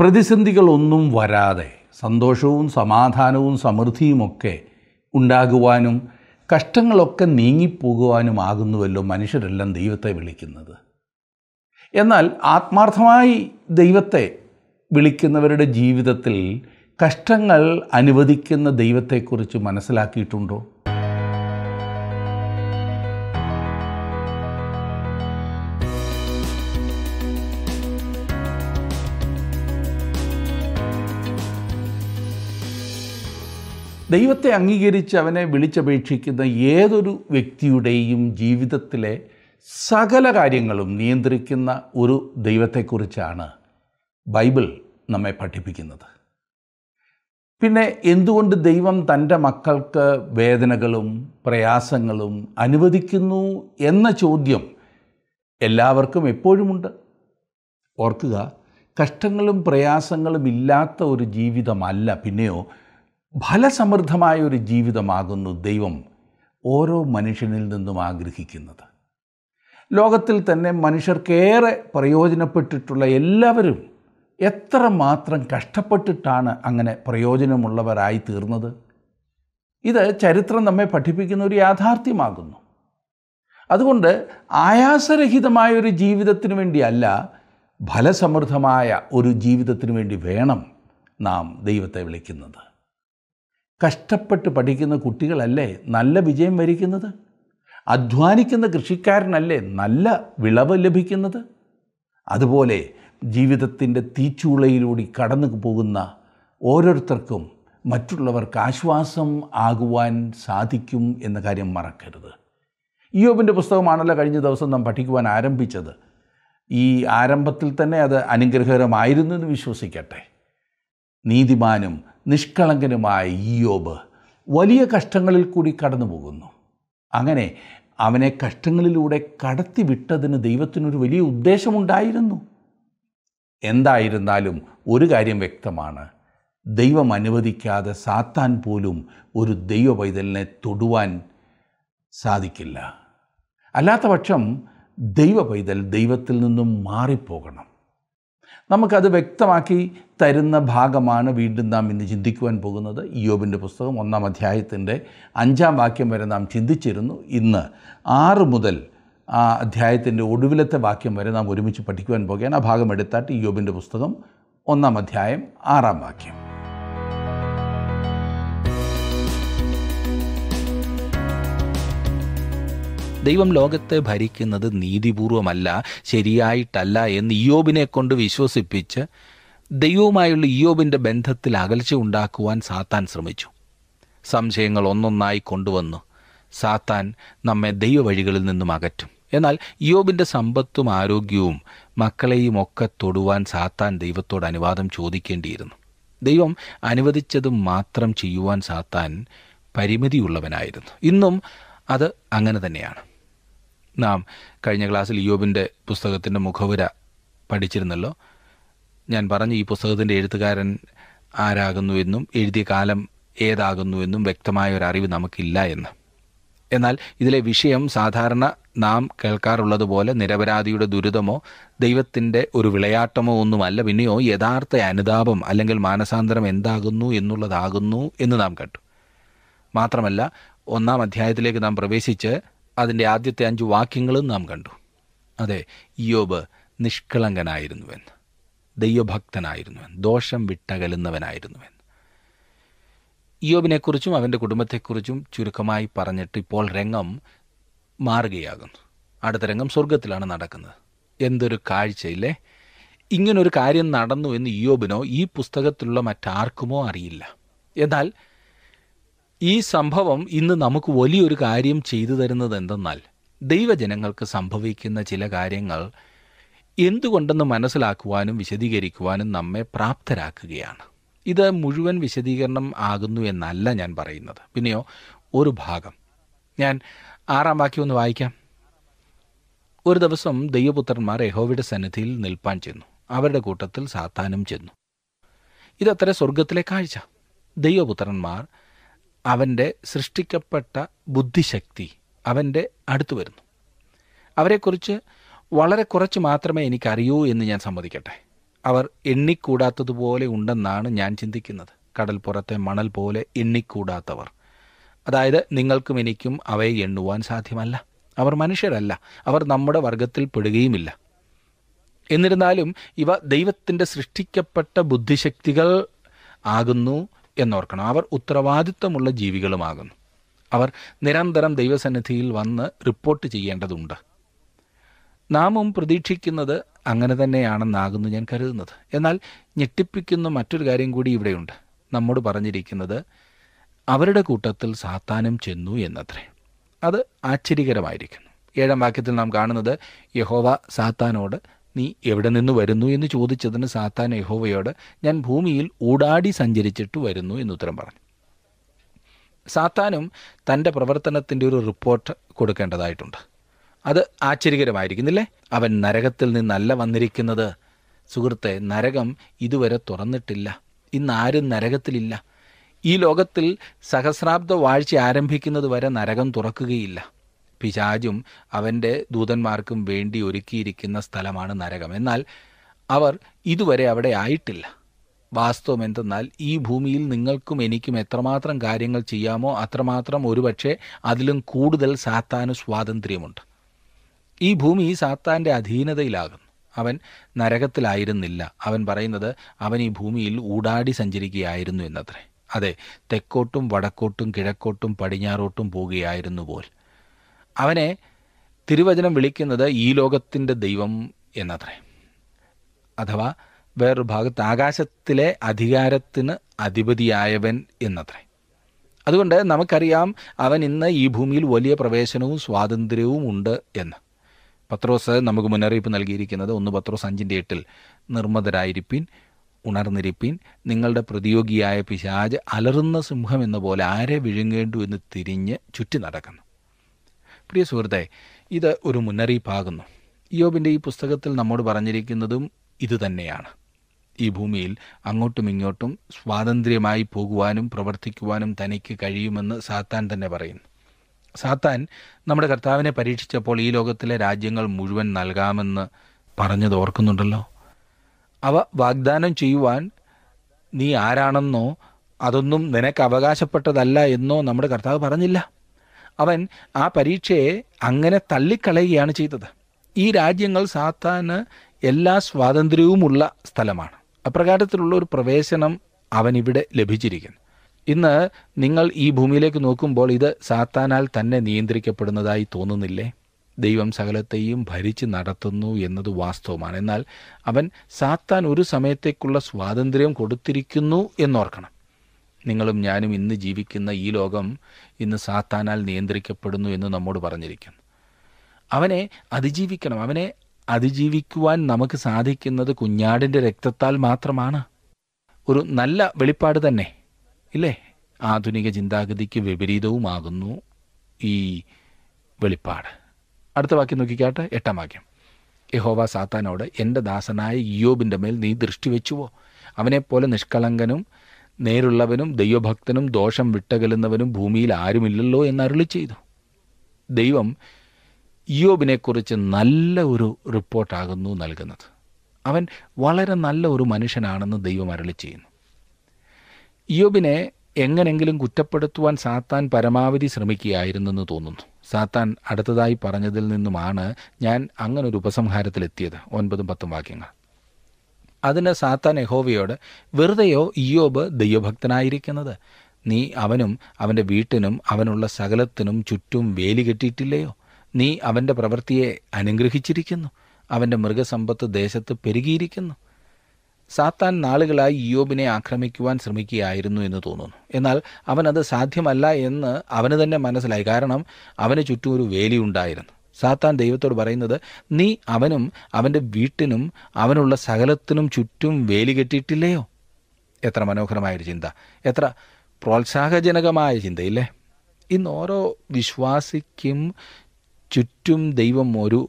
പ്രതിസന്ധികളൊന്നും വരാതെ സന്തോഷവും സമാധാനവും സമൃദ്ധിയുമൊക്കെ ഉണ്ടാകുവാനും കഷ്ടങ്ങളൊക്കെ ആകുന്നുവല്ലോ മനുഷ്യരെല്ലാം ദൈവത്തെ വിളിക്കുന്നത് എന്നാൽ ആത്മാർത്ഥമായി ദൈവത്തെ വിളിക്കുന്നവരുടെ ജീവിതത്തിൽ കഷ്ടങ്ങൾ അനുവദിക്കുന്ന ദൈവത്തെക്കുറിച്ച് മനസ്സിലാക്കിയിട്ടുണ്ടോ ദൈവത്തെ അംഗീകരിച്ച് അവനെ വിളിച്ചപേക്ഷിക്കുന്ന ഏതൊരു വ്യക്തിയുടെയും ജീവിതത്തിലെ സകല കാര്യങ്ങളും നിയന്ത്രിക്കുന്ന ഒരു ദൈവത്തെക്കുറിച്ചാണ് ബൈബിൾ നമ്മെ പഠിപ്പിക്കുന്നത് പിന്നെ എന്തുകൊണ്ട് ദൈവം തൻ്റെ മക്കൾക്ക് വേദനകളും പ്രയാസങ്ങളും അനുവദിക്കുന്നു എന്ന ചോദ്യം എല്ലാവർക്കും എപ്പോഴുമുണ്ട് ഓർക്കുക കഷ്ടങ്ങളും പ്രയാസങ്ങളും ഇല്ലാത്ത ഒരു ജീവിതമല്ല പിന്നെയോ ഫലസമൃദ്ധമായ ഒരു ജീവിതമാകുന്നു ദൈവം ഓരോ മനുഷ്യനിൽ നിന്നും ആഗ്രഹിക്കുന്നത് ലോകത്തിൽ തന്നെ മനുഷ്യർക്കേറെ പ്രയോജനപ്പെട്ടിട്ടുള്ള എല്ലാവരും എത്ര മാത്രം കഷ്ടപ്പെട്ടിട്ടാണ് അങ്ങനെ പ്രയോജനമുള്ളവരായി തീർന്നത് ഇത് ചരിത്രം നമ്മെ പഠിപ്പിക്കുന്ന ഒരു യാഥാർത്ഥ്യമാകുന്നു അതുകൊണ്ട് ആയാസരഹിതമായ ഒരു ജീവിതത്തിന് വേണ്ടിയല്ല ഫലസമൃദ്ധമായ ഒരു ജീവിതത്തിന് വേണ്ടി വേണം നാം ദൈവത്തെ വിളിക്കുന്നത് കഷ്ടപ്പെട്ട് പഠിക്കുന്ന കുട്ടികളല്ലേ നല്ല വിജയം വരിക്കുന്നത് അധ്വാനിക്കുന്ന കൃഷിക്കാരനല്ലേ നല്ല വിളവ് ലഭിക്കുന്നത് അതുപോലെ ജീവിതത്തിൻ്റെ തീച്ചൂളയിലൂടെ കടന്നു പോകുന്ന ഓരോരുത്തർക്കും മറ്റുള്ളവർക്ക് ആശ്വാസം ആകുവാൻ സാധിക്കും എന്ന കാര്യം മറക്കരുത് ഇയോബിൻ്റെ പുസ്തകമാണല്ലോ കഴിഞ്ഞ ദിവസം നാം പഠിക്കുവാൻ ആരംഭിച്ചത് ഈ ആരംഭത്തിൽ തന്നെ അത് അനുഗ്രഹകരമായിരുന്നു എന്ന് വിശ്വസിക്കട്ടെ നീതിമാനും നിഷ്കളങ്കനുമായ ഈയോബ് വലിയ കഷ്ടങ്ങളിൽ കൂടി കടന്നു പോകുന്നു അങ്ങനെ അവനെ കഷ്ടങ്ങളിലൂടെ കടത്തി വിട്ടതിന് ദൈവത്തിനൊരു വലിയ ഉദ്ദേശമുണ്ടായിരുന്നു എന്തായിരുന്നാലും ഒരു കാര്യം വ്യക്തമാണ് ദൈവം അനുവദിക്കാതെ സാത്താൻ പോലും ഒരു ദൈവ പൈതലിനെ തൊടുവാൻ സാധിക്കില്ല അല്ലാത്ത പക്ഷം ദൈവ പൈതൽ ദൈവത്തിൽ നിന്നും മാറിപ്പോകണം നമുക്കത് വ്യക്തമാക്കി തരുന്ന ഭാഗമാണ് വീണ്ടും നാം ഇന്ന് ചിന്തിക്കുവാൻ പോകുന്നത് യോബിൻ്റെ പുസ്തകം ഒന്നാം അധ്യായത്തിൻ്റെ അഞ്ചാം വാക്യം വരെ നാം ചിന്തിച്ചിരുന്നു ഇന്ന് ആറ് മുതൽ ആ അധ്യായത്തിൻ്റെ ഒടുവിലത്തെ വാക്യം വരെ നാം ഒരുമിച്ച് പഠിക്കുവാൻ പോകുകയാണ് ആ ഭാഗം എടുത്താട്ട് യോബിൻ്റെ പുസ്തകം ഒന്നാം അധ്യായം ആറാം വാക്യം ദൈവം ലോകത്തെ ഭരിക്കുന്നത് നീതിപൂർവമല്ല ശരിയായിട്ടല്ല എന്ന് ഇയോബിനെ കൊണ്ട് വിശ്വസിപ്പിച്ച് ദൈവവുമായുള്ള ഇയോബിൻ്റെ ബന്ധത്തിൽ അകൽച്ച ഉണ്ടാക്കുവാൻ സാത്താൻ ശ്രമിച്ചു സംശയങ്ങൾ ഒന്നൊന്നായി കൊണ്ടുവന്നു സാത്താൻ നമ്മെ ദൈവവഴികളിൽ നിന്നും അകറ്റും എന്നാൽ ഇയോബിൻ്റെ സമ്പത്തും ആരോഗ്യവും മക്കളെയും ഒക്കെ തൊടുവാൻ സാത്താൻ ദൈവത്തോട് അനുവാദം ചോദിക്കേണ്ടിയിരുന്നു ദൈവം അനുവദിച്ചതും മാത്രം ചെയ്യുവാൻ സാത്താൻ പരിമിതിയുള്ളവനായിരുന്നു ഇന്നും അത് അങ്ങനെ തന്നെയാണ് നാം കഴിഞ്ഞ ക്ലാസ്സിൽ യോബിൻ്റെ പുസ്തകത്തിൻ്റെ മുഖവുര പഠിച്ചിരുന്നല്ലോ ഞാൻ പറഞ്ഞു ഈ പുസ്തകത്തിൻ്റെ എഴുത്തുകാരൻ ആരാകുന്നു എന്നും എഴുതിയ കാലം ഏതാകുന്നു എന്നും വ്യക്തമായ ഒരു അറിവ് നമുക്കില്ല എന്ന് എന്നാൽ ഇതിലെ വിഷയം സാധാരണ നാം കേൾക്കാറുള്ളതുപോലെ നിരപരാധിയുടെ ദുരിതമോ ദൈവത്തിൻ്റെ ഒരു വിളയാട്ടമോ ഒന്നുമല്ല പിന്നെയോ യഥാർത്ഥ അനുതാപം അല്ലെങ്കിൽ മാനസാന്തരം എന്താകുന്നു എന്നുള്ളതാകുന്നു എന്ന് നാം കേട്ടു മാത്രമല്ല ഒന്നാം അധ്യായത്തിലേക്ക് നാം പ്രവേശിച്ച് അതിൻ്റെ ആദ്യത്തെ അഞ്ച് വാക്യങ്ങളും നാം കണ്ടു അതെ യോബ് നിഷ്കളങ്കനായിരുന്നുവെന്ന് ദൈവഭക്തനായിരുന്നുവെന്ന് ദോഷം വിട്ടകലുന്നവനായിരുന്നുവെന്ന് യോബിനെക്കുറിച്ചും അവൻ്റെ കുടുംബത്തെക്കുറിച്ചും ചുരുക്കമായി പറഞ്ഞിട്ട് ഇപ്പോൾ രംഗം മാറുകയാകുന്നു അടുത്ത രംഗം സ്വർഗത്തിലാണ് നടക്കുന്നത് എന്തൊരു കാഴ്ചയില്ലേ ഇങ്ങനൊരു കാര്യം നടന്നു എന്ന് യോബിനോ ഈ പുസ്തകത്തിലുള്ള മറ്റാർക്കുമോ അറിയില്ല എന്നാൽ ഈ സംഭവം ഇന്ന് നമുക്ക് വലിയൊരു കാര്യം ചെയ്തു തരുന്നത് എന്തെന്നാൽ ദൈവജനങ്ങൾക്ക് സംഭവിക്കുന്ന ചില കാര്യങ്ങൾ എന്തുകൊണ്ടെന്ന് മനസ്സിലാക്കുവാനും വിശദീകരിക്കുവാനും നമ്മെ പ്രാപ്തരാക്കുകയാണ് ഇത് മുഴുവൻ വിശദീകരണം ആകുന്നു എന്നല്ല ഞാൻ പറയുന്നത് പിന്നെയോ ഒരു ഭാഗം ഞാൻ ആറാം വാക്യം ഒന്ന് വായിക്കാം ഒരു ദിവസം ദൈവപുത്രന്മാർ യഹോവയുടെ സന്നിധിയിൽ നിൽപ്പാൻ ചെന്നു അവരുടെ കൂട്ടത്തിൽ സാത്താനും ചെന്നു ഇതത്ര സ്വർഗത്തിലെ കാഴ്ച ദൈവപുത്രന്മാർ അവൻ്റെ സൃഷ്ടിക്കപ്പെട്ട ബുദ്ധിശക്തി അവൻ്റെ അടുത്തു വരുന്നു അവരെക്കുറിച്ച് വളരെ കുറച്ച് മാത്രമേ എനിക്കറിയൂ എന്ന് ഞാൻ സമ്മതിക്കട്ടെ അവർ എണ്ണിക്കൂടാത്തതുപോലെ ഉണ്ടെന്നാണ് ഞാൻ ചിന്തിക്കുന്നത് കടൽ പുറത്തെ മണൽ പോലെ എണ്ണിക്കൂടാത്തവർ അതായത് നിങ്ങൾക്കും എനിക്കും അവയെ എണ്ണുവാൻ സാധ്യമല്ല അവർ മനുഷ്യരല്ല അവർ നമ്മുടെ വർഗത്തിൽ പെടുകയുമില്ല എന്നിരുന്നാലും ഇവ ദൈവത്തിൻ്റെ സൃഷ്ടിക്കപ്പെട്ട ബുദ്ധിശക്തികൾ ആകുന്നു എന്നോർക്കണം അവർ ഉത്തരവാദിത്വമുള്ള ജീവികളുമാകുന്നു അവർ നിരന്തരം ദൈവസന്നിധിയിൽ വന്ന് റിപ്പോർട്ട് ചെയ്യേണ്ടതുണ്ട് നാമും പ്രതീക്ഷിക്കുന്നത് അങ്ങനെ തന്നെയാണെന്നാകുന്നു ഞാൻ കരുതുന്നത് എന്നാൽ ഞെട്ടിപ്പിക്കുന്ന മറ്റൊരു കാര്യം കൂടി ഇവിടെയുണ്ട് നമ്മോട് പറഞ്ഞിരിക്കുന്നത് അവരുടെ കൂട്ടത്തിൽ സാത്താനും ചെന്നു എന്നത്രേ അത് ആശ്ചര്യകരമായിരിക്കുന്നു ഏഴാം വാക്യത്തിൽ നാം കാണുന്നത് യഹോവ സാത്താനോട് നീ എവിടെ നിന്ന് വരുന്നു എന്ന് ചോദിച്ചതിന് സാത്താൻ യഹോവയോട് ഞാൻ ഭൂമിയിൽ ഊടാടി സഞ്ചരിച്ചിട്ട് വരുന്നു എന്ന് ഉത്തരം പറഞ്ഞു സാത്താനും തൻ്റെ പ്രവർത്തനത്തിൻ്റെ ഒരു റിപ്പോർട്ട് കൊടുക്കേണ്ടതായിട്ടുണ്ട് അത് ആശ്ചര്യകരമായിരിക്കുന്നില്ലേ അവൻ നരകത്തിൽ നിന്നല്ല വന്നിരിക്കുന്നത് സുഹൃത്തെ നരകം ഇതുവരെ തുറന്നിട്ടില്ല ഇന്നാരും നരകത്തിലില്ല ഈ ലോകത്തിൽ സഹസ്രാബ്ദ വാഴ്ച ആരംഭിക്കുന്നത് വരെ നരകം തുറക്കുകയില്ല പിശാജും അവൻ്റെ ദൂതന്മാർക്കും വേണ്ടി ഒരുക്കിയിരിക്കുന്ന സ്ഥലമാണ് നരകം എന്നാൽ അവർ ഇതുവരെ അവിടെ ആയിട്ടില്ല വാസ്തവം എന്തെന്നാൽ ഈ ഭൂമിയിൽ നിങ്ങൾക്കും എനിക്കും എത്രമാത്രം കാര്യങ്ങൾ ചെയ്യാമോ അത്രമാത്രം ഒരുപക്ഷെ അതിലും കൂടുതൽ സാത്താന് സ്വാതന്ത്ര്യമുണ്ട് ഈ ഭൂമി സാത്താൻ്റെ അധീനതയിലാകുന്നു അവൻ നരകത്തിലായിരുന്നില്ല അവൻ പറയുന്നത് അവൻ ഈ ഭൂമിയിൽ ഊടാടി സഞ്ചരിക്കുകയായിരുന്നു എന്നത്രേ അതെ തെക്കോട്ടും വടക്കോട്ടും കിഴക്കോട്ടും പടിഞ്ഞാറോട്ടും പോകുകയായിരുന്നു പോലെ അവനെ തിരുവചനം വിളിക്കുന്നത് ഈ ലോകത്തിൻ്റെ ദൈവം എന്നത്രേ അഥവാ വേറൊരു ഭാഗത്ത് ആകാശത്തിലെ അധികാരത്തിന് അധിപതിയായവൻ എന്നത്രേ അതുകൊണ്ട് നമുക്കറിയാം അവൻ ഇന്ന് ഈ ഭൂമിയിൽ വലിയ പ്രവേശനവും സ്വാതന്ത്ര്യവും ഉണ്ട് എന്ന് പത്രോസ് നമുക്ക് മുന്നറിയിപ്പ് നൽകിയിരിക്കുന്നത് ഒന്ന് പത്രോസ് അഞ്ചിൻ്റെ എട്ടിൽ നിർമ്മതരായിരിപ്പിൻ ഉണർന്നിരിപ്പിൻ നിങ്ങളുടെ പ്രതിയോഗിയായ പിശാജ് അലറുന്ന സിംഹം എന്ന പോലെ ആരെ വിഴുങ്ങേണ്ടു എന്ന് തിരിഞ്ഞ് ചുറ്റി നടക്കുന്നു പ്രിയ സുഹൃത്തെ ഇത് ഒരു മുന്നറിയിപ്പാകുന്നു യോബിൻ്റെ ഈ പുസ്തകത്തിൽ നമ്മോട് പറഞ്ഞിരിക്കുന്നതും ഇതുതന്നെയാണ് ഈ ഭൂമിയിൽ അങ്ങോട്ടും ഇങ്ങോട്ടും സ്വാതന്ത്ര്യമായി പോകുവാനും പ്രവർത്തിക്കുവാനും തനിക്ക് കഴിയുമെന്ന് സാത്താൻ തന്നെ പറയുന്നു സാത്താൻ നമ്മുടെ കർത്താവിനെ പരീക്ഷിച്ചപ്പോൾ ഈ ലോകത്തിലെ രാജ്യങ്ങൾ മുഴുവൻ നൽകാമെന്ന് പറഞ്ഞത് ഓർക്കുന്നുണ്ടല്ലോ അവ വാഗ്ദാനം ചെയ്യുവാൻ നീ ആരാണെന്നോ അതൊന്നും നിനക്ക് അവകാശപ്പെട്ടതല്ല എന്നോ നമ്മുടെ കർത്താവ് പറഞ്ഞില്ല അവൻ ആ പരീക്ഷയെ അങ്ങനെ തള്ളിക്കളയുകയാണ് ചെയ്തത് ഈ രാജ്യങ്ങൾ സാത്താന് എല്ലാ സ്വാതന്ത്ര്യവുമുള്ള സ്ഥലമാണ് അപ്രകാരത്തിലുള്ള ഒരു പ്രവേശനം അവനിവിടെ ലഭിച്ചിരിക്കുന്നു ഇന്ന് നിങ്ങൾ ഈ ഭൂമിയിലേക്ക് നോക്കുമ്പോൾ ഇത് സാത്താനാൽ തന്നെ നിയന്ത്രിക്കപ്പെടുന്നതായി തോന്നുന്നില്ലേ ദൈവം സകലത്തെയും ഭരിച്ച് നടത്തുന്നു എന്നത് വാസ്തവമാണ് എന്നാൽ അവൻ സാത്താൻ ഒരു സമയത്തേക്കുള്ള സ്വാതന്ത്ര്യം കൊടുത്തിരിക്കുന്നു എന്നോർക്കണം നിങ്ങളും ഞാനും ഇന്ന് ജീവിക്കുന്ന ഈ ലോകം ഇന്ന് സാത്താനാൽ നിയന്ത്രിക്കപ്പെടുന്നു എന്ന് നമ്മോട് പറഞ്ഞിരിക്കുന്നു അവനെ അതിജീവിക്കണം അവനെ അതിജീവിക്കുവാൻ നമുക്ക് സാധിക്കുന്നത് കുഞ്ഞാടിൻ്റെ രക്തത്താൽ മാത്രമാണ് ഒരു നല്ല വെളിപ്പാട് തന്നെ ഇല്ലേ ആധുനിക ചിന്താഗതിക്ക് വിപരീതവുമാകുന്നു ഈ വെളിപ്പാട് അടുത്ത വാക്യം നോക്കിക്കാട്ടെ എട്ടാം വാക്യം യഹോവ സാത്താനോട് എൻ്റെ ദാസനായ യോബിൻ്റെ മേൽ നീ ദൃഷ്ടി വെച്ചുവോ അവനെപ്പോലെ നിഷ്കളങ്കനും നേരുള്ളവനും ദൈവഭക്തനും ദോഷം വിട്ടകലുന്നവനും ഭൂമിയിൽ ആരുമില്ലല്ലോ എന്നരുളി ചെയ്തു ദൈവം യോബിനെക്കുറിച്ച് നല്ല ഒരു റിപ്പോർട്ടാകുന്നു നൽകുന്നത് അവൻ വളരെ നല്ല ഒരു മനുഷ്യനാണെന്ന് ദൈവം അരളി ചെയ്യുന്നു യോബിനെ എങ്ങനെങ്കിലും കുറ്റപ്പെടുത്തുവാൻ സാത്താൻ പരമാവധി ശ്രമിക്കുകയായിരുന്നെന്ന് തോന്നുന്നു സാത്താൻ അടുത്തതായി പറഞ്ഞതിൽ നിന്നുമാണ് ഞാൻ അങ്ങനൊരു ഉപസംഹാരത്തിലെത്തിയത് ഒൻപതും പത്തും വാക്യങ്ങൾ അതിന് സാത്താൻ യഹോവയോട് വെറുതെയോ ഇയ്യോബ് ദൈവഭക്തനായിരിക്കുന്നത് നീ അവനും അവൻ്റെ വീട്ടിനും അവനുള്ള സകലത്തിനും ചുറ്റും വേലി കെട്ടിയിട്ടില്ലയോ നീ അവൻ്റെ പ്രവൃത്തിയെ അനുഗ്രഹിച്ചിരിക്കുന്നു അവൻ്റെ മൃഗസമ്പത്ത് ദേശത്ത് പെരുകിയിരിക്കുന്നു സാത്താൻ നാളുകളായി ഇയോബിനെ ആക്രമിക്കുവാൻ ശ്രമിക്കുകയായിരുന്നു എന്ന് തോന്നുന്നു എന്നാൽ അവനത് സാധ്യമല്ല എന്ന് അവന് തന്നെ മനസ്സിലായി കാരണം അവന് ചുറ്റും ഒരു വേലിയുണ്ടായിരുന്നു സാത്താൻ ദൈവത്തോട് പറയുന്നത് നീ അവനും അവൻ്റെ വീട്ടിനും അവനുള്ള സകലത്തിനും ചുറ്റും വേലി കെട്ടിയിട്ടില്ലയോ എത്ര മനോഹരമായൊരു ചിന്ത എത്ര പ്രോത്സാഹജനകമായ ചിന്തയില്ലേ ഇന്ന് ഓരോ വിശ്വാസിക്കും ചുറ്റും ദൈവം ഒരു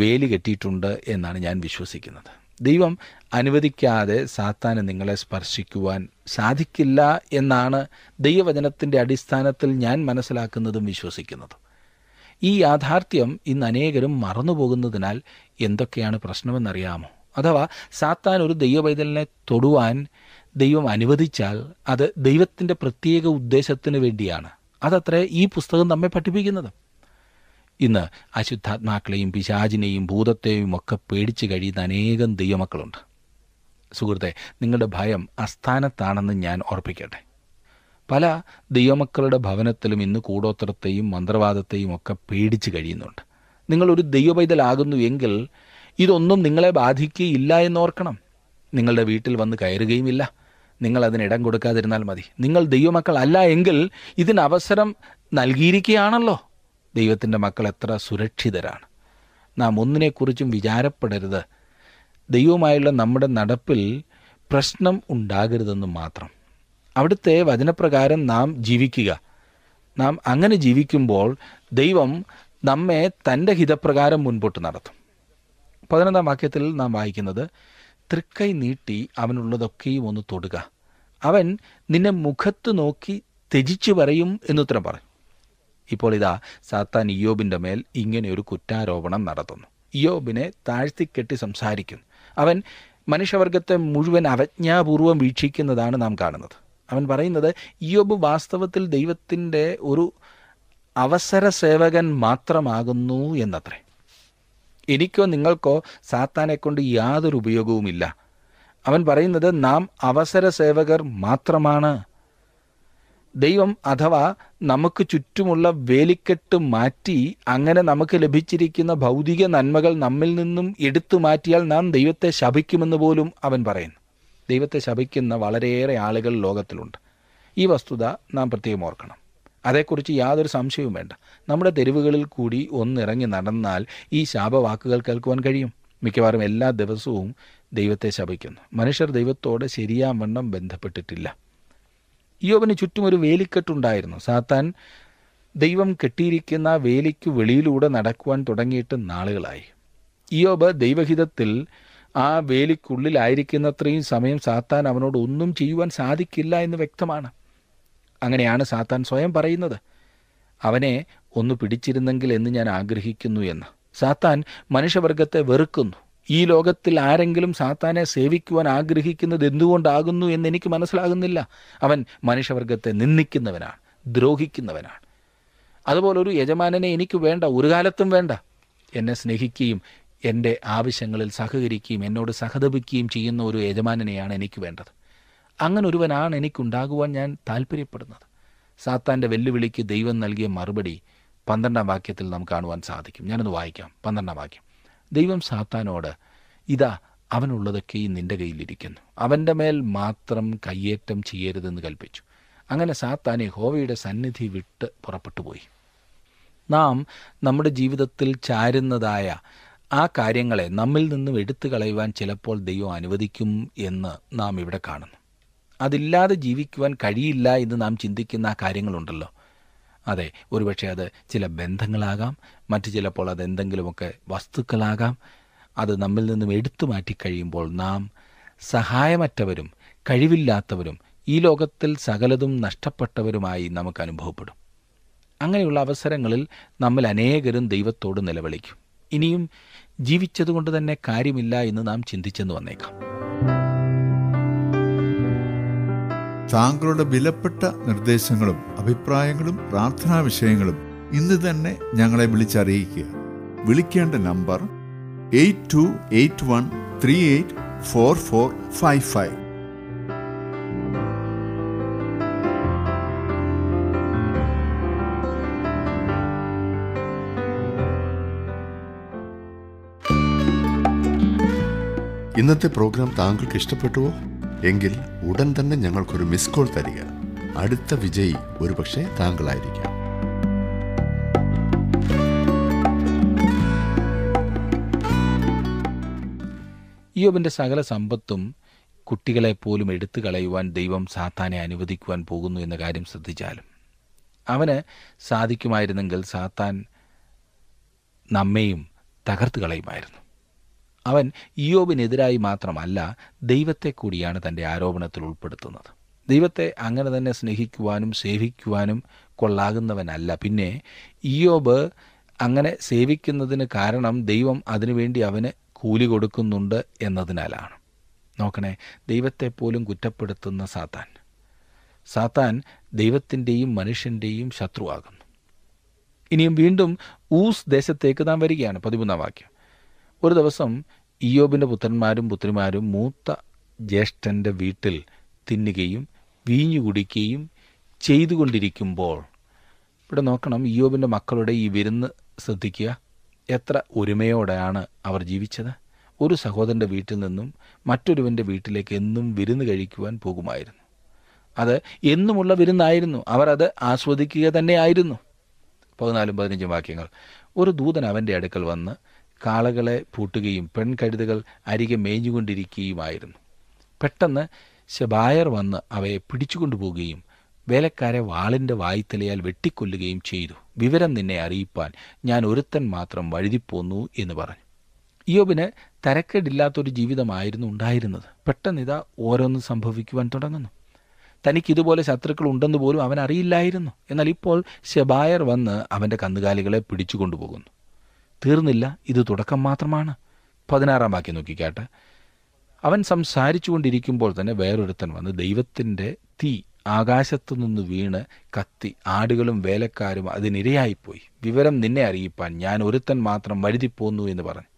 വേലി കെട്ടിയിട്ടുണ്ട് എന്നാണ് ഞാൻ വിശ്വസിക്കുന്നത് ദൈവം അനുവദിക്കാതെ സാത്താന് നിങ്ങളെ സ്പർശിക്കുവാൻ സാധിക്കില്ല എന്നാണ് ദൈവവചനത്തിൻ്റെ അടിസ്ഥാനത്തിൽ ഞാൻ മനസ്സിലാക്കുന്നതും വിശ്വസിക്കുന്നതും ഈ യാഥാർത്ഥ്യം ഇന്ന് അനേകരും മറന്നുപോകുന്നതിനാൽ എന്തൊക്കെയാണ് പ്രശ്നമെന്നറിയാമോ അഥവാ സാത്താൻ ഒരു ദൈവവൈതലിനെ തൊടുവാൻ ദൈവം അനുവദിച്ചാൽ അത് ദൈവത്തിൻ്റെ പ്രത്യേക ഉദ്ദേശത്തിന് വേണ്ടിയാണ് അതത്രേ ഈ പുസ്തകം നമ്മെ പഠിപ്പിക്കുന്നത് ഇന്ന് അശുദ്ധാത്മാക്കളെയും പിശാചിനെയും ഭൂതത്തെയും ഒക്കെ പേടിച്ചു കഴിയുന്ന അനേകം ദൈവമക്കളുണ്ട് സുഹൃത്തെ നിങ്ങളുടെ ഭയം അസ്ഥാനത്താണെന്ന് ഞാൻ ഓർപ്പിക്കട്ടെ പല ദൈവമക്കളുടെ ഭവനത്തിലും ഇന്ന് കൂടോത്രത്തെയും മന്ത്രവാദത്തെയും ഒക്കെ പേടിച്ച് കഴിയുന്നുണ്ട് നിങ്ങളൊരു ദൈവപൈതലാകുന്നു എങ്കിൽ ഇതൊന്നും നിങ്ങളെ ബാധിക്കുകയില്ല എന്നോർക്കണം നിങ്ങളുടെ വീട്ടിൽ വന്ന് കയറുകയുമില്ല നിങ്ങൾ അതിന് ഇടം കൊടുക്കാതിരുന്നാൽ മതി നിങ്ങൾ ദൈവമക്കളല്ല എങ്കിൽ ഇതിനവസരം നൽകിയിരിക്കുകയാണല്ലോ ദൈവത്തിൻ്റെ മക്കൾ എത്ര സുരക്ഷിതരാണ് നാം ഒന്നിനെക്കുറിച്ചും വിചാരപ്പെടരുത് ദൈവമായുള്ള നമ്മുടെ നടപ്പിൽ പ്രശ്നം ഉണ്ടാകരുതെന്നും മാത്രം അവിടുത്തെ വചനപ്രകാരം നാം ജീവിക്കുക നാം അങ്ങനെ ജീവിക്കുമ്പോൾ ദൈവം നമ്മെ തൻ്റെ ഹിതപ്രകാരം മുൻപോട്ട് നടത്തും പതിനൊന്നാം വാക്യത്തിൽ നാം വായിക്കുന്നത് തൃക്കൈ നീട്ടി അവനുള്ളതൊക്കെയും ഒന്ന് തൊടുക അവൻ നിന്നെ മുഖത്ത് നോക്കി ത്യജിച്ചു പറയും എന്നുത്തരം പറയും ഇപ്പോൾ ഇതാ സാത്താൻ ഇയോബിൻ്റെ മേൽ ഇങ്ങനെയൊരു കുറ്റാരോപണം നടത്തുന്നു ഇയോബിനെ താഴ്ത്തിക്കെട്ടി സംസാരിക്കുന്നു അവൻ മനുഷ്യവർഗത്തെ മുഴുവൻ അവജ്ഞാപൂർവം വീക്ഷിക്കുന്നതാണ് നാം കാണുന്നത് അവൻ പറയുന്നത് യോബ് വാസ്തവത്തിൽ ദൈവത്തിൻ്റെ ഒരു അവസര സേവകൻ മാത്രമാകുന്നു എന്നത്രേ എനിക്കോ നിങ്ങൾക്കോ സാത്താനെ കൊണ്ട് യാതൊരു ഉപയോഗവുമില്ല അവൻ പറയുന്നത് നാം അവസര സേവകർ മാത്രമാണ് ദൈവം അഥവാ നമുക്ക് ചുറ്റുമുള്ള വേലിക്കെട്ട് മാറ്റി അങ്ങനെ നമുക്ക് ലഭിച്ചിരിക്കുന്ന ഭൗതിക നന്മകൾ നമ്മിൽ നിന്നും എടുത്തു മാറ്റിയാൽ നാം ദൈവത്തെ ശപിക്കുമെന്ന് പോലും അവൻ പറയുന്നു ദൈവത്തെ ശപിക്കുന്ന വളരെയേറെ ആളുകൾ ലോകത്തിലുണ്ട് ഈ വസ്തുത നാം പ്രത്യേകം ഓർക്കണം അതേക്കുറിച്ച് യാതൊരു സംശയവും വേണ്ട നമ്മുടെ തെരുവുകളിൽ കൂടി ഒന്നിറങ്ങി നടന്നാൽ ഈ ശാപവാക്കുകൾ കേൾക്കുവാൻ കഴിയും മിക്കവാറും എല്ലാ ദിവസവും ദൈവത്തെ ശപിക്കുന്നു മനുഷ്യർ ദൈവത്തോടെ ശരിയാവണ്ണം ബന്ധപ്പെട്ടിട്ടില്ല യോബിന് ചുറ്റും ഒരു വേലിക്കെട്ടുണ്ടായിരുന്നു സാത്താൻ ദൈവം കെട്ടിയിരിക്കുന്ന വേലിക്കു വെളിയിലൂടെ നടക്കുവാൻ തുടങ്ങിയിട്ട് നാളുകളായി ഇയോബ് ദൈവഹിതത്തിൽ ആ വേലിക്കുള്ളിലായിരിക്കുന്നത്രയും സമയം സാത്താൻ അവനോട് ഒന്നും ചെയ്യുവാൻ സാധിക്കില്ല എന്ന് വ്യക്തമാണ് അങ്ങനെയാണ് സാത്താൻ സ്വയം പറയുന്നത് അവനെ ഒന്ന് പിടിച്ചിരുന്നെങ്കിൽ എന്ന് ഞാൻ ആഗ്രഹിക്കുന്നു എന്ന് സാത്താൻ മനുഷ്യവർഗത്തെ വെറുക്കുന്നു ഈ ലോകത്തിൽ ആരെങ്കിലും സാത്താനെ സേവിക്കുവാൻ ആഗ്രഹിക്കുന്നത് എന്തുകൊണ്ടാകുന്നു എന്ന് എനിക്ക് മനസ്സിലാകുന്നില്ല അവൻ മനുഷ്യവർഗത്തെ നിന്ദിക്കുന്നവനാണ് ദ്രോഹിക്കുന്നവനാണ് അതുപോലൊരു യജമാനനെ എനിക്ക് വേണ്ട ഒരു കാലത്തും വേണ്ട എന്നെ സ്നേഹിക്കുകയും എൻ്റെ ആവശ്യങ്ങളിൽ സഹകരിക്കുകയും എന്നോട് സഹതപിക്കുകയും ചെയ്യുന്ന ഒരു യജമാനനെയാണ് എനിക്ക് വേണ്ടത് അങ്ങനെ ഒരുവനാണ് എനിക്കുണ്ടാകുവാൻ ഞാൻ താല്പര്യപ്പെടുന്നത് സാത്താൻ്റെ വെല്ലുവിളിക്ക് ദൈവം നൽകിയ മറുപടി പന്ത്രണ്ടാം വാക്യത്തിൽ നാം കാണുവാൻ സാധിക്കും ഞാനത് വായിക്കാം പന്ത്രണ്ടാം വാക്യം ദൈവം സാത്താനോട് ഇതാ അവനുള്ളതൊക്കെ ഈ നിന്റെ കയ്യിലിരിക്കുന്നു അവൻ്റെ മേൽ മാത്രം കയ്യേറ്റം ചെയ്യരുതെന്ന് കൽപ്പിച്ചു അങ്ങനെ സാത്താനെ ഹോവയുടെ സന്നിധി വിട്ട് പുറപ്പെട്ടു പോയി നാം നമ്മുടെ ജീവിതത്തിൽ ചാരുന്നതായ ആ കാര്യങ്ങളെ നമ്മിൽ നിന്നും എടുത്തു കളയുവാൻ ചിലപ്പോൾ ദൈവം അനുവദിക്കും എന്ന് നാം ഇവിടെ കാണുന്നു അതില്ലാതെ ജീവിക്കുവാൻ കഴിയില്ല എന്ന് നാം ചിന്തിക്കുന്ന ആ കാര്യങ്ങളുണ്ടല്ലോ അതെ ഒരുപക്ഷെ അത് ചില ബന്ധങ്ങളാകാം മറ്റു ചിലപ്പോൾ അത് എന്തെങ്കിലുമൊക്കെ വസ്തുക്കളാകാം അത് നമ്മിൽ നിന്നും എടുത്തു മാറ്റി കഴിയുമ്പോൾ നാം സഹായമറ്റവരും കഴിവില്ലാത്തവരും ഈ ലോകത്തിൽ സകലതും നഷ്ടപ്പെട്ടവരുമായി നമുക്ക് അനുഭവപ്പെടും അങ്ങനെയുള്ള അവസരങ്ങളിൽ നമ്മൾ അനേകരും ദൈവത്തോട് നിലവിളിക്കും ഇനിയും ജീവിച്ചതുകൊണ്ട് തന്നെ കാര്യമില്ല എന്ന് നാം ചിന്തിച്ചെന്ന് വന്നേക്കാം താങ്കളുടെ വിലപ്പെട്ട നിർദ്ദേശങ്ങളും അഭിപ്രായങ്ങളും പ്രാർത്ഥനാ വിഷയങ്ങളും ഇന്ന് തന്നെ ഞങ്ങളെ വിളിച്ചറിയിക്കുക വിളിക്കേണ്ട number eight two eight one three eight four four five five ഇന്നത്തെ പ്രോഗ്രാം താങ്കൾക്ക് ഇഷ്ടപ്പെട്ടുവോ എങ്കിൽ ഉടൻ തന്നെ ഞങ്ങൾക്കൊരു മിസ് കോൾ തരിക അടുത്ത വിജയി ഒരുപക്ഷെ താങ്കളായിരിക്കാം യോബിന്റെ സകല സമ്പത്തും കുട്ടികളെ പോലും എടുത്തു കളയുവാൻ ദൈവം സാത്താനെ അനുവദിക്കുവാൻ പോകുന്നു എന്ന കാര്യം ശ്രദ്ധിച്ചാലും അവന് സാധിക്കുമായിരുന്നെങ്കിൽ സാത്താൻ നമ്മയും തകർത്ത് കളയുമായിരുന്നു അവൻ ഇയോബിനെതിരായി മാത്രമല്ല ദൈവത്തെ കൂടിയാണ് തൻ്റെ ആരോപണത്തിൽ ഉൾപ്പെടുത്തുന്നത് ദൈവത്തെ അങ്ങനെ തന്നെ സ്നേഹിക്കുവാനും സേവിക്കുവാനും കൊള്ളാകുന്നവനല്ല പിന്നെ ഇയോബ് അങ്ങനെ സേവിക്കുന്നതിന് കാരണം ദൈവം അതിനുവേണ്ടി അവന് കൂലി കൊടുക്കുന്നുണ്ട് എന്നതിനാലാണ് നോക്കണേ ദൈവത്തെ പോലും കുറ്റപ്പെടുത്തുന്ന സാത്താൻ സാത്താൻ ദൈവത്തിൻ്റെയും മനുഷ്യൻ്റെയും ശത്രുവാകുന്നു ഇനിയും വീണ്ടും ഊസ് ദേശത്തേക്ക് നാം വരികയാണ് പതിമൂന്നാം വാക്യം ഒരു ദിവസം ഇയോബിൻ്റെ പുത്രന്മാരും പുത്രിമാരും മൂത്ത ജ്യേഷ്ഠൻ്റെ വീട്ടിൽ തിന്നുകയും വീഞ്ഞു കുടിക്കുകയും ചെയ്തുകൊണ്ടിരിക്കുമ്പോൾ ഇവിടെ നോക്കണം ഇയോബിൻ്റെ മക്കളുടെ ഈ വിരുന്ന് ശ്രദ്ധിക്കുക എത്ര ഒരുമയോടെയാണ് അവർ ജീവിച്ചത് ഒരു സഹോദരൻ്റെ വീട്ടിൽ നിന്നും മറ്റൊരുവൻ്റെ വീട്ടിലേക്ക് എന്നും വിരുന്ന് കഴിക്കുവാൻ പോകുമായിരുന്നു അത് എന്നുമുള്ള വിരുന്നായിരുന്നു അവരത് ആസ്വദിക്കുക തന്നെയായിരുന്നു പതിനാലും പതിനഞ്ചും വാക്യങ്ങൾ ഒരു ദൂതൻ അവൻ്റെ അടുക്കൽ വന്ന് കാളകളെ പൂട്ടുകയും പെൺകഴുതുകൾ അരികെ മേഞ്ഞുകൊണ്ടിരിക്കുകയുമായിരുന്നു പെട്ടെന്ന് ശബായർ വന്ന് അവയെ പിടിച്ചുകൊണ്ടുപോകുകയും വേലക്കാരെ വാളിന്റെ വായ്ത്തലയാൽ വെട്ടിക്കൊല്ലുകയും ചെയ്തു വിവരം നിന്നെ അറിയിപ്പാൻ ഞാൻ ഒരുത്തൻ മാത്രം വഴുതിപ്പോന്നു എന്ന് പറഞ്ഞു ഇയോബിന് തരക്കേടില്ലാത്തൊരു ജീവിതമായിരുന്നു ഉണ്ടായിരുന്നത് പെട്ടെന്ന് ഇതാ ഓരോന്നും സംഭവിക്കുവാൻ തുടങ്ങുന്നു തനിക്ക് ഇതുപോലെ ശത്രുക്കൾ ഉണ്ടെന്ന് പോലും അവൻ അറിയില്ലായിരുന്നു എന്നാൽ ഇപ്പോൾ ശബായർ വന്ന് അവൻ്റെ കന്നുകാലികളെ പിടിച്ചു കൊണ്ടുപോകുന്നു തീർന്നില്ല ഇത് തുടക്കം മാത്രമാണ് പതിനാറാം വാക്യം നോക്കിക്കാട്ടെ അവൻ സംസാരിച്ചുകൊണ്ടിരിക്കുമ്പോൾ തന്നെ വേറൊരുത്തൻ വന്ന് ദൈവത്തിൻ്റെ തീ ആകാശത്തു നിന്ന് വീണ് കത്തി ആടുകളും വേലക്കാരും അതിനിരയായിപ്പോയി വിവരം നിന്നെ അറിയിപ്പാൻ ഞാൻ ഒരുത്തൻ മാത്രം വഴുതിപ്പോന്നു എന്ന് പറഞ്ഞു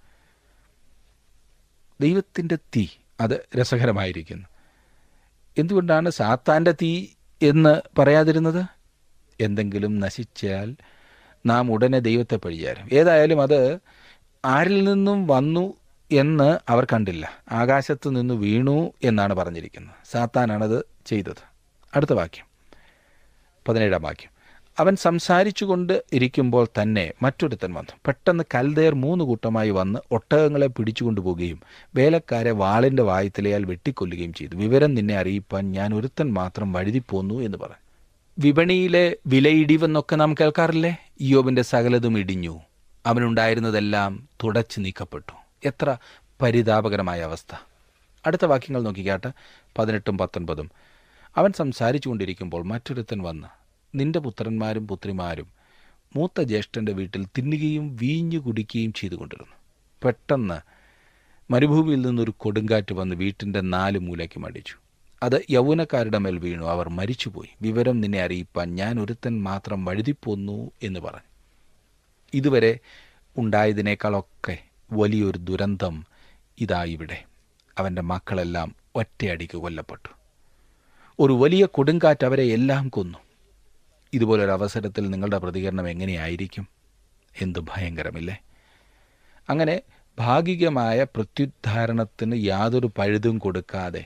ദൈവത്തിൻ്റെ തീ അത് രസകരമായിരിക്കുന്നു എന്തുകൊണ്ടാണ് സാത്താൻ്റെ തീ എന്ന് പറയാതിരുന്നത് എന്തെങ്കിലും നശിച്ചാൽ നാം ഉടനെ ദൈവത്തെ പഴിചാരും ഏതായാലും അത് ആരിൽ നിന്നും വന്നു എന്ന് അവർ കണ്ടില്ല ആകാശത്തു നിന്ന് വീണു എന്നാണ് പറഞ്ഞിരിക്കുന്നത് സാത്താനാണത് ചെയ്തത് അടുത്ത വാക്യം പതിനേഴാം വാക്യം അവൻ കൊണ്ട് ഇരിക്കുമ്പോൾ തന്നെ മറ്റൊരുത്തൻ വന്നു പെട്ടെന്ന് കൽതേർ മൂന്ന് കൂട്ടമായി വന്ന് ഒട്ടകങ്ങളെ പിടിച്ചുകൊണ്ടുപോവുകയും വേലക്കാരെ വാളിൻ്റെ വായത്തിലയാൽ വെട്ടിക്കൊല്ലുകയും ചെയ്തു വിവരം നിന്നെ അറിയിപ്പാൻ ഞാൻ ഒരുത്തൻ മാത്രം വഴുതിപ്പോന്നു എന്ന് പറഞ്ഞു വിപണിയിലെ വിലയിടിവെന്നൊക്കെ നാം കേൾക്കാറില്ലേ യോബിൻ്റെ സകലതും ഇടിഞ്ഞു അവനുണ്ടായിരുന്നതെല്ലാം തുടച്ചു നീക്കപ്പെട്ടു എത്ര പരിതാപകരമായ അവസ്ഥ അടുത്ത വാക്യങ്ങൾ നോക്കിക്കാട്ട് പതിനെട്ടും പത്തൊൻപതും അവൻ സംസാരിച്ചു കൊണ്ടിരിക്കുമ്പോൾ മറ്റൊരുത്തൻ വന്ന് നിന്റെ പുത്രന്മാരും പുത്രിമാരും മൂത്ത ജ്യേഷ്ഠൻ്റെ വീട്ടിൽ തിന്നുകയും വീഞ്ഞു കുടിക്കുകയും ചെയ്തുകൊണ്ടിരുന്നു പെട്ടെന്ന് മരുഭൂമിയിൽ നിന്നൊരു കൊടുങ്കാറ്റ് വന്ന് വീട്ടിൻ്റെ നാല് മൂലയ്ക്ക് മടിച്ചു അത് യൗവനക്കാരുടെ മേൽ വീണു അവർ മരിച്ചുപോയി വിവരം നിന്നെ അറിയിപ്പാൻ ഞാൻ ഒരുത്തൻ മാത്രം വഴുതിപ്പോന്നു എന്ന് പറഞ്ഞു ഇതുവരെ ഉണ്ടായതിനേക്കാളൊക്കെ വലിയൊരു ദുരന്തം ഇതായിവിടെ അവൻ്റെ മക്കളെല്ലാം ഒറ്റയടിക്ക് കൊല്ലപ്പെട്ടു ഒരു വലിയ കൊടുങ്കാറ്റ് അവരെ എല്ലാം കൊന്നു ഇതുപോലൊരു അവസരത്തിൽ നിങ്ങളുടെ പ്രതികരണം എങ്ങനെയായിരിക്കും എന്തു ഭയങ്കരമില്ലേ അങ്ങനെ ഭാഗികമായ പ്രത്യുദ്ധാരണത്തിന് യാതൊരു പഴുതും കൊടുക്കാതെ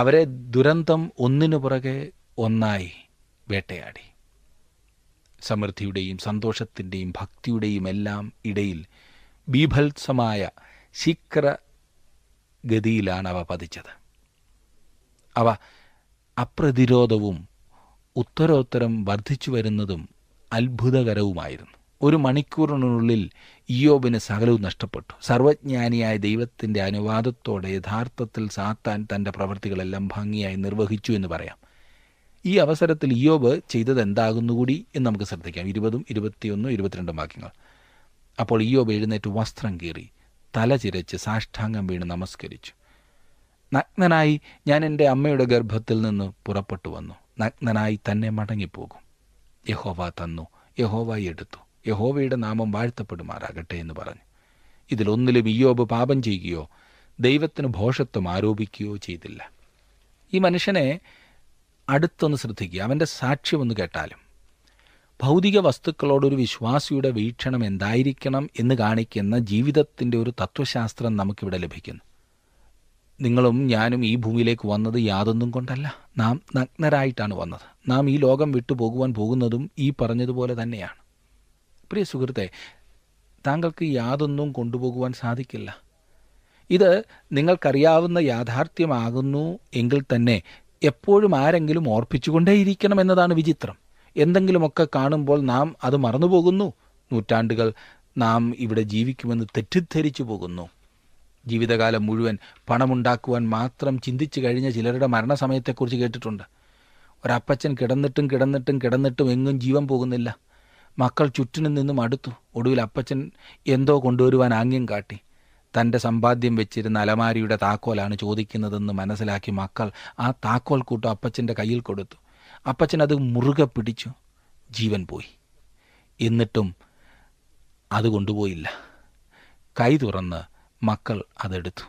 അവരെ ദുരന്തം ഒന്നിനു പുറകെ ഒന്നായി വേട്ടയാടി സമൃദ്ധിയുടെയും സന്തോഷത്തിൻ്റെയും ഭക്തിയുടെയും എല്ലാം ഇടയിൽ ബീഭത്സമായ ശീക്ര ഗതിയിലാണ് അവ പതിച്ചത് അവ അപ്രതിരോധവും ഉത്തരോത്തരം വർദ്ധിച്ചു വരുന്നതും അത്ഭുതകരവുമായിരുന്നു ഒരു മണിക്കൂറിനുള്ളിൽ ഇയോബിന് സകലവും നഷ്ടപ്പെട്ടു സർവജ്ഞാനിയായ ദൈവത്തിൻ്റെ അനുവാദത്തോടെ യഥാർത്ഥത്തിൽ സാത്താൻ തൻ്റെ പ്രവൃത്തികളെല്ലാം ഭംഗിയായി നിർവഹിച്ചു എന്ന് പറയാം ഈ അവസരത്തിൽ ഇയോബ് ചെയ്തത് എന്താകുന്നുകൂടി എന്ന് നമുക്ക് ശ്രദ്ധിക്കാം ഇരുപതും ഇരുപത്തിയൊന്നും ഇരുപത്തിരണ്ടും വാക്യങ്ങൾ അപ്പോൾ ഇയോബ് എഴുന്നേറ്റ് വസ്ത്രം കീറി തല ചിരച്ച് സാഷ്ടാംഗം വീണ് നമസ്കരിച്ചു നഗ്നനായി ഞാൻ എൻ്റെ അമ്മയുടെ ഗർഭത്തിൽ നിന്ന് പുറപ്പെട്ടു വന്നു നഗ്നനായി തന്നെ മടങ്ങിപ്പോകും യഹോവ തന്നു യഹോവ എടുത്തു യഹോവയുടെ നാമം വാഴ്ത്തപ്പെടുമാറാകട്ടെ എന്ന് പറഞ്ഞു ഇതിലൊന്നിലും ഇയ്യോബ് പാപം ചെയ്യുകയോ ദൈവത്തിന് ഭോഷത്വം ആരോപിക്കുകയോ ചെയ്തില്ല ഈ മനുഷ്യനെ അടുത്തൊന്ന് ശ്രദ്ധിക്കുക അവൻ്റെ സാക്ഷ്യമൊന്ന് കേട്ടാലും ഭൗതിക വസ്തുക്കളോടൊരു വിശ്വാസിയുടെ വീക്ഷണം എന്തായിരിക്കണം എന്ന് കാണിക്കുന്ന ജീവിതത്തിൻ്റെ ഒരു തത്വശാസ്ത്രം നമുക്കിവിടെ ലഭിക്കുന്നു നിങ്ങളും ഞാനും ഈ ഭൂമിയിലേക്ക് വന്നത് യാതൊന്നും കൊണ്ടല്ല നാം നഗ്നരായിട്ടാണ് വന്നത് നാം ഈ ലോകം വിട്ടുപോകുവാൻ പോകുന്നതും ഈ പറഞ്ഞതുപോലെ തന്നെയാണ് പ്രിയ സുഹൃത്തെ താങ്കൾക്ക് യാതൊന്നും കൊണ്ടുപോകുവാൻ സാധിക്കില്ല ഇത് നിങ്ങൾക്കറിയാവുന്ന യാഥാർത്ഥ്യമാകുന്നു എങ്കിൽ തന്നെ എപ്പോഴും ആരെങ്കിലും ഓർപ്പിച്ചുകൊണ്ടേയിരിക്കണം എന്നതാണ് വിചിത്രം എന്തെങ്കിലുമൊക്കെ കാണുമ്പോൾ നാം അത് മറന്നുപോകുന്നു നൂറ്റാണ്ടുകൾ നാം ഇവിടെ ജീവിക്കുമെന്ന് തെറ്റിദ്ധരിച്ചു പോകുന്നു ജീവിതകാലം മുഴുവൻ പണമുണ്ടാക്കുവാൻ മാത്രം ചിന്തിച്ചു കഴിഞ്ഞ ചിലരുടെ മരണസമയത്തെക്കുറിച്ച് കേട്ടിട്ടുണ്ട് ഒരപ്പച്ചൻ കിടന്നിട്ടും കിടന്നിട്ടും കിടന്നിട്ടും എങ്ങും ജീവൻ പോകുന്നില്ല മക്കൾ ചുറ്റിനും നിന്നും അടുത്തു ഒടുവിൽ അപ്പച്ചൻ എന്തോ കൊണ്ടുവരുവാൻ ആംഗ്യം കാട്ടി തൻ്റെ സമ്പാദ്യം വെച്ചിരുന്ന അലമാരിയുടെ താക്കോലാണ് ചോദിക്കുന്നതെന്ന് മനസ്സിലാക്കി മക്കൾ ആ താക്കോൽ കൂട്ടം അപ്പച്ചൻ്റെ കയ്യിൽ കൊടുത്തു അപ്പച്ചൻ അത് മുറുകെ പിടിച്ചു ജീവൻ പോയി എന്നിട്ടും അത് കൊണ്ടുപോയില്ല കൈ തുറന്ന് മക്കൾ അതെടുത്തു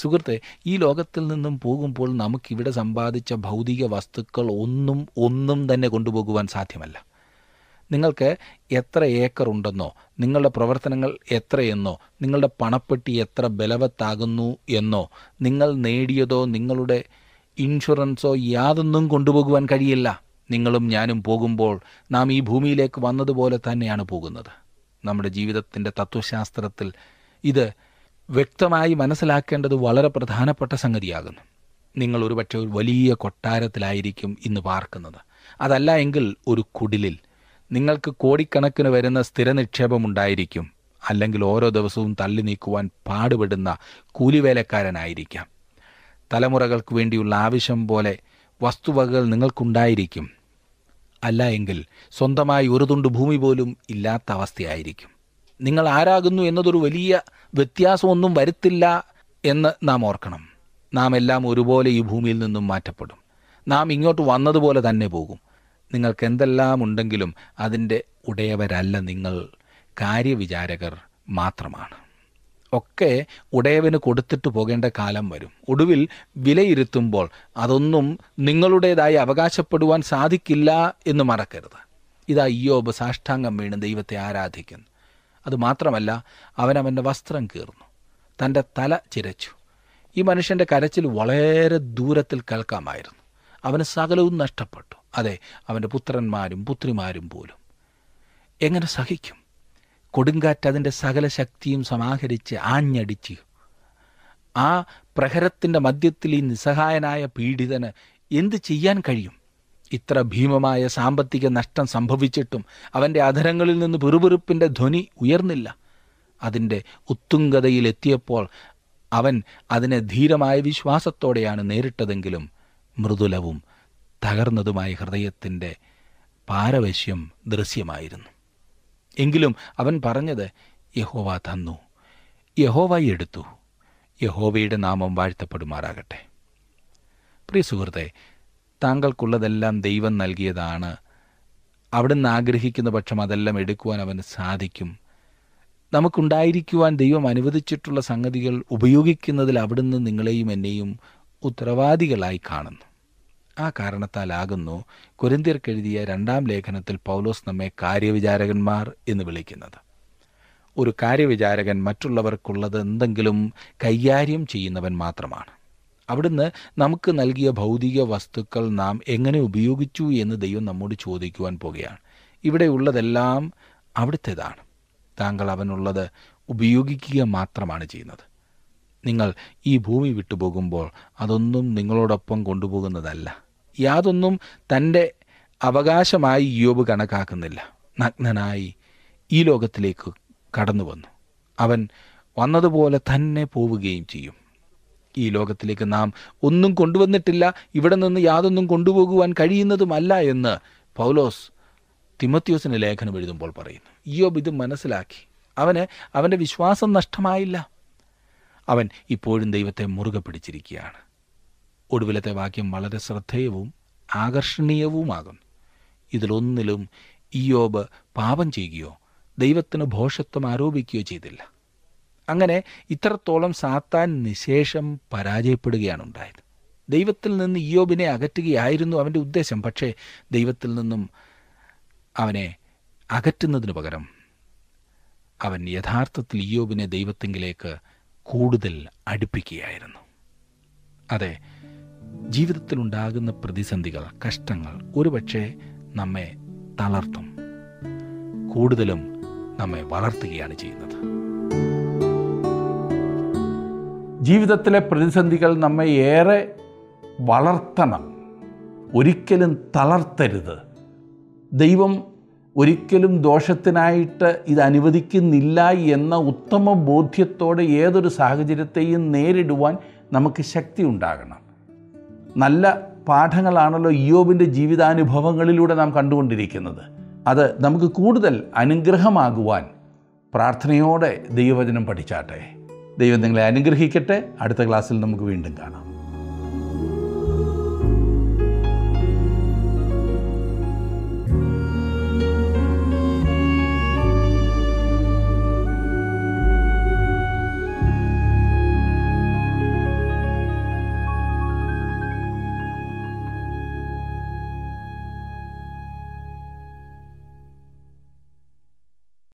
സുഹൃത്തെ ഈ ലോകത്തിൽ നിന്നും പോകുമ്പോൾ നമുക്കിവിടെ സമ്പാദിച്ച ഭൗതിക വസ്തുക്കൾ ഒന്നും ഒന്നും തന്നെ കൊണ്ടുപോകുവാൻ സാധ്യമല്ല നിങ്ങൾക്ക് എത്ര ഏക്കർ ഉണ്ടെന്നോ നിങ്ങളുടെ പ്രവർത്തനങ്ങൾ എത്രയെന്നോ നിങ്ങളുടെ പണപ്പെട്ടി എത്ര ബലവത്താകുന്നു എന്നോ നിങ്ങൾ നേടിയതോ നിങ്ങളുടെ ഇൻഷുറൻസോ യാതൊന്നും കൊണ്ടുപോകുവാൻ കഴിയില്ല നിങ്ങളും ഞാനും പോകുമ്പോൾ നാം ഈ ഭൂമിയിലേക്ക് വന്നതുപോലെ തന്നെയാണ് പോകുന്നത് നമ്മുടെ ജീവിതത്തിൻ്റെ തത്വശാസ്ത്രത്തിൽ ഇത് വ്യക്തമായി മനസ്സിലാക്കേണ്ടത് വളരെ പ്രധാനപ്പെട്ട സംഗതിയാകുന്നു നിങ്ങൾ ഒരുപക്ഷെ ഒരു വലിയ കൊട്ടാരത്തിലായിരിക്കും ഇന്ന് പാർക്കുന്നത് അതല്ല എങ്കിൽ ഒരു കുടിലിൽ നിങ്ങൾക്ക് കോടിക്കണക്കിന് വരുന്ന സ്ഥിര നിക്ഷേപമുണ്ടായിരിക്കും അല്ലെങ്കിൽ ഓരോ ദിവസവും തള്ളി നീക്കുവാൻ പാടുപെടുന്ന കൂലിവേലക്കാരനായിരിക്കാം തലമുറകൾക്ക് വേണ്ടിയുള്ള ആവശ്യം പോലെ വസ്തുവകകൾ നിങ്ങൾക്കുണ്ടായിരിക്കും അല്ല എങ്കിൽ സ്വന്തമായി ഒരു തുണ്ട് ഭൂമി പോലും ഇല്ലാത്ത അവസ്ഥയായിരിക്കും നിങ്ങൾ ആരാകുന്നു എന്നതൊരു വലിയ വ്യത്യാസമൊന്നും വരുത്തില്ല എന്ന് നാം ഓർക്കണം നാം എല്ലാം ഒരുപോലെ ഈ ഭൂമിയിൽ നിന്നും മാറ്റപ്പെടും നാം ഇങ്ങോട്ട് വന്നതുപോലെ തന്നെ പോകും നിങ്ങൾക്ക് എന്തെല്ലാം ഉണ്ടെങ്കിലും അതിൻ്റെ ഉടയവരല്ല നിങ്ങൾ കാര്യവിചാരകർ മാത്രമാണ് ഒക്കെ ഉടയവന് കൊടുത്തിട്ട് പോകേണ്ട കാലം വരും ഒടുവിൽ വിലയിരുത്തുമ്പോൾ അതൊന്നും നിങ്ങളുടേതായി അവകാശപ്പെടുവാൻ സാധിക്കില്ല എന്ന് മറക്കരുത് ഇതാ ഇയോബ് സാഷ്ടാംഗം വീണ് ദൈവത്തെ ആരാധിക്കുന്നു അതുമാത്രമല്ല അവനവൻ്റെ വസ്ത്രം കീർന്നു തൻ്റെ തല ചിരച്ചു ഈ മനുഷ്യൻ്റെ കരച്ചിൽ വളരെ ദൂരത്തിൽ കേൾക്കാമായിരുന്നു അവന് സകലവും നഷ്ടപ്പെട്ടു അതെ അവൻ്റെ പുത്രന്മാരും പുത്രിമാരും പോലും എങ്ങനെ സഹിക്കും കൊടുങ്കാറ്റ് അതിൻ്റെ സകല ശക്തിയും സമാഹരിച്ച് ആഞ്ഞടിച്ച് ആ പ്രഹരത്തിൻ്റെ മധ്യത്തിൽ ഈ നിസ്സഹായനായ പീഡിതന് എന്ത് ചെയ്യാൻ കഴിയും ഇത്ര ഭീമമായ സാമ്പത്തിക നഷ്ടം സംഭവിച്ചിട്ടും അവൻ്റെ അധരങ്ങളിൽ നിന്ന് പെറുപെറുപ്പിൻ്റെ ധ്വനി ഉയർന്നില്ല അതിൻ്റെ ഉത്തുംഗതയിലെത്തിയപ്പോൾ അവൻ അതിനെ ധീരമായ വിശ്വാസത്തോടെയാണ് നേരിട്ടതെങ്കിലും മൃദുലവും തകർന്നതുമായ ഹൃദയത്തിൻ്റെ പാരവശ്യം ദൃശ്യമായിരുന്നു എങ്കിലും അവൻ പറഞ്ഞത് യഹോവ തന്നു യഹോവ എടുത്തു യഹോവയുടെ നാമം വാഴ്ത്തപ്പെടുമാറാകട്ടെ പ്രിയ സുഹൃത്തെ താങ്കൾക്കുള്ളതെല്ലാം ദൈവം നൽകിയതാണ് അവിടുന്ന് ആഗ്രഹിക്കുന്ന പക്ഷം അതെല്ലാം എടുക്കുവാൻ അവന് സാധിക്കും നമുക്കുണ്ടായിരിക്കുവാൻ ദൈവം അനുവദിച്ചിട്ടുള്ള സംഗതികൾ ഉപയോഗിക്കുന്നതിൽ അവിടുന്ന് നിങ്ങളെയും എന്നെയും ഉത്തരവാദികളായി കാണുന്നു ആ കാരണത്താലാകുന്നു കുരിന്തിർക്കെഴുതിയ രണ്ടാം ലേഖനത്തിൽ പൗലോസ് നമ്മെ കാര്യവിചാരകന്മാർ എന്ന് വിളിക്കുന്നത് ഒരു കാര്യവിചാരകൻ മറ്റുള്ളവർക്കുള്ളത് എന്തെങ്കിലും കൈകാര്യം ചെയ്യുന്നവൻ മാത്രമാണ് അവിടുന്ന് നമുക്ക് നൽകിയ ഭൗതിക വസ്തുക്കൾ നാം എങ്ങനെ ഉപയോഗിച്ചു എന്ന് ദൈവം നമ്മോട് ചോദിക്കുവാൻ പോകുകയാണ് ഇവിടെയുള്ളതെല്ലാം അവിടുത്തേതാണ് താങ്കൾ അവനുള്ളത് ഉപയോഗിക്കുക മാത്രമാണ് ചെയ്യുന്നത് നിങ്ങൾ ഈ ഭൂമി വിട്ടുപോകുമ്പോൾ അതൊന്നും നിങ്ങളോടൊപ്പം കൊണ്ടുപോകുന്നതല്ല യാതൊന്നും തൻ്റെ അവകാശമായി യോബ് കണക്കാക്കുന്നില്ല നഗ്നനായി ഈ ലോകത്തിലേക്ക് കടന്നു വന്നു അവൻ വന്നതുപോലെ തന്നെ പോവുകയും ചെയ്യും ഈ ലോകത്തിലേക്ക് നാം ഒന്നും കൊണ്ടുവന്നിട്ടില്ല ഇവിടെ നിന്ന് യാതൊന്നും കൊണ്ടുപോകുവാൻ കഴിയുന്നതുമല്ല എന്ന് പൗലോസ് തിമത്യോസിന് ലേഖനം എഴുതുമ്പോൾ പറയുന്നു യോബ് ഇത് മനസ്സിലാക്കി അവന് അവൻ്റെ വിശ്വാസം നഷ്ടമായില്ല അവൻ ഇപ്പോഴും ദൈവത്തെ മുറുകെ പിടിച്ചിരിക്കുകയാണ് ഒടുവിലത്തെ വാക്യം വളരെ ശ്രദ്ധേയവും ആകർഷണീയവുമാകുന്നു ഇതിലൊന്നിലും ഇയോബ് പാപം ചെയ്യുകയോ ദൈവത്തിന് ഭോഷത്വം ആരോപിക്കുകയോ ചെയ്തില്ല അങ്ങനെ ഇത്രത്തോളം സാത്താൻ നിശേഷം പരാജയപ്പെടുകയാണ് ഉണ്ടായത് ദൈവത്തിൽ നിന്ന് ഇയോബിനെ അകറ്റുകയായിരുന്നു അവൻ്റെ ഉദ്ദേശം പക്ഷേ ദൈവത്തിൽ നിന്നും അവനെ അകറ്റുന്നതിന് പകരം അവൻ യഥാർത്ഥത്തിൽ ഇയോബിനെ ദൈവത്തെങ്കിലേക്ക് കൂടുതൽ അടുപ്പിക്കുകയായിരുന്നു അതെ ജീവിതത്തിലുണ്ടാകുന്ന പ്രതിസന്ധികൾ കഷ്ടങ്ങൾ ഒരുപക്ഷെ നമ്മെ തളർത്തും കൂടുതലും നമ്മെ വളർത്തുകയാണ് ചെയ്യുന്നത് ജീവിതത്തിലെ പ്രതിസന്ധികൾ നമ്മെ ഏറെ വളർത്തണം ഒരിക്കലും തളർത്തരുത് ദൈവം ഒരിക്കലും ദോഷത്തിനായിട്ട് ഇത് അനുവദിക്കുന്നില്ല എന്ന ഉത്തമ ബോധ്യത്തോടെ ഏതൊരു സാഹചര്യത്തെയും നേരിടുവാൻ നമുക്ക് ശക്തി ഉണ്ടാകണം നല്ല പാഠങ്ങളാണല്ലോ യോബിൻ്റെ ജീവിതാനുഭവങ്ങളിലൂടെ നാം കണ്ടുകൊണ്ടിരിക്കുന്നത് അത് നമുക്ക് കൂടുതൽ അനുഗ്രഹമാകുവാൻ പ്രാർത്ഥനയോടെ ദൈവവചനം പഠിച്ചാട്ടെ ദൈവം നിങ്ങളെ അനുഗ്രഹിക്കട്ടെ അടുത്ത ക്ലാസ്സിൽ നമുക്ക് വീണ്ടും കാണാം